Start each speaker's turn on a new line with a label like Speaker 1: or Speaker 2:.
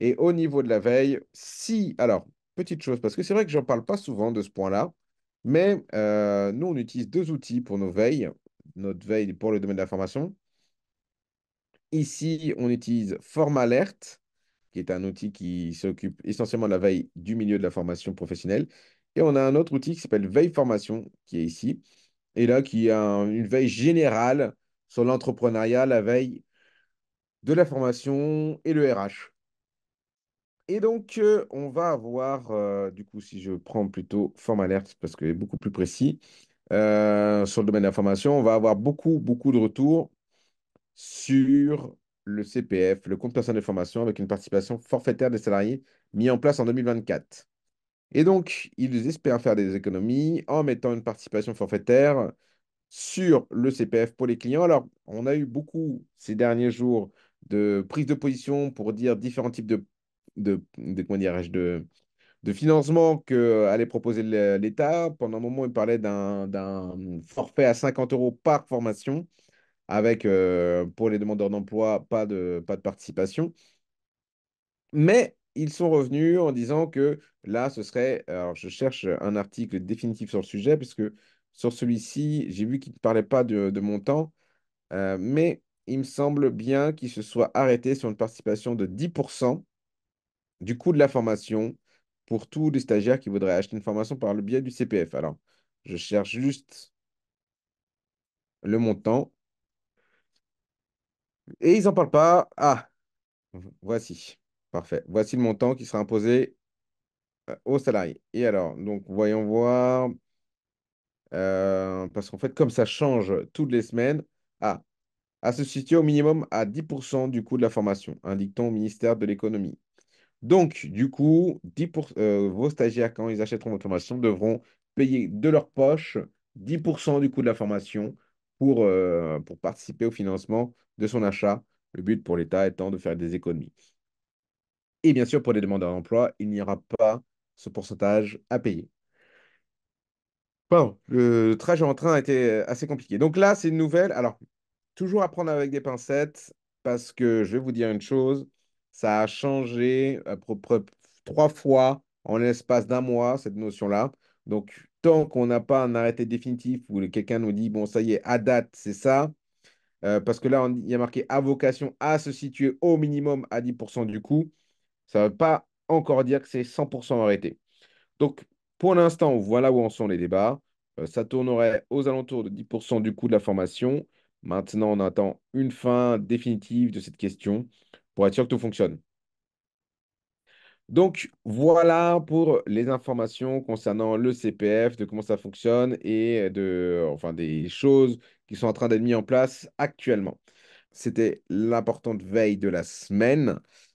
Speaker 1: Et au niveau de la veille, si, alors, petite chose, parce que c'est vrai que je j'en parle pas souvent de ce point-là, mais euh, nous, on utilise deux outils pour nos veilles, notre veille pour le domaine de la formation. Ici, on utilise Form Alert, qui est un outil qui s'occupe essentiellement de la veille du milieu de la formation professionnelle. Et on a un autre outil qui s'appelle Veille Formation, qui est ici, et là, qui a une veille générale sur l'entrepreneuriat, la veille de la formation et le RH. Et donc, euh, on va avoir, euh, du coup, si je prends plutôt forme alerte, parce que est beaucoup plus précis, euh, sur le domaine de la on va avoir beaucoup, beaucoup de retours sur le CPF, le compte personnel de formation, avec une participation forfaitaire des salariés mis en place en 2024. Et donc, ils espèrent faire des économies en mettant une participation forfaitaire sur le CPF pour les clients. Alors, on a eu beaucoup ces derniers jours de prise de position pour dire différents types de de, de, de financement qu'allait euh, proposer l'État. Pendant un moment, il parlait d'un forfait à 50 euros par formation, avec euh, pour les demandeurs d'emploi, pas de, pas de participation. Mais ils sont revenus en disant que là, ce serait. Alors, je cherche un article définitif sur le sujet, puisque sur celui-ci, j'ai vu qu'il ne parlait pas de, montant, euh, mais il me semble bien qu'il se soit arrêté sur une participation de 10% du coût de la formation pour tous les stagiaires qui voudraient acheter une formation par le biais du CPF. Alors, je cherche juste le montant. Et ils n'en parlent pas. Ah, voici. Parfait. Voici le montant qui sera imposé euh, aux salariés. Et alors, donc, voyons voir. Euh, parce qu'en fait, comme ça change toutes les semaines, ah, à se situer au minimum à 10% du coût de la formation, indique au ministère de l'économie. Donc, du coup, euh, vos stagiaires, quand ils achèteront votre formation, devront payer de leur poche 10% du coût de la formation euh, pour, participer au financement de son achat. Le but pour l'État étant de faire des économies. Et bien sûr, pour les demandeurs d'emploi, il n'y aura pas ce pourcentage à payer. Bon, le trajet en train a été assez compliqué. Donc là, c'est une nouvelle. Alors, toujours à prendre avec des pincettes, parce que je vais vous dire une chose, ça a changé à euh, peu trois fois en l'espace d'un mois, cette notion-là. Donc, tant qu'on n'a pas un arrêté définitif où quelqu'un nous dit, bon, ça y est, à date, c'est ça, euh, parce que là, il y a marqué à vocation à se situer au minimum à 10% du coût, ça ne veut pas encore dire que c'est 100% arrêté. Donc, pour l'instant, voilà où en sont les débats. Euh, ça tournerait aux alentours de 10% du coût de la formation. Maintenant, on attend une fin définitive de cette question pour être sûr que tout fonctionne. Donc voilà pour les informations concernant le CPF, de comment ça fonctionne et de, enfin, des choses qui sont en train d'être mises en place actuellement. C'était l'importante veille de la semaine.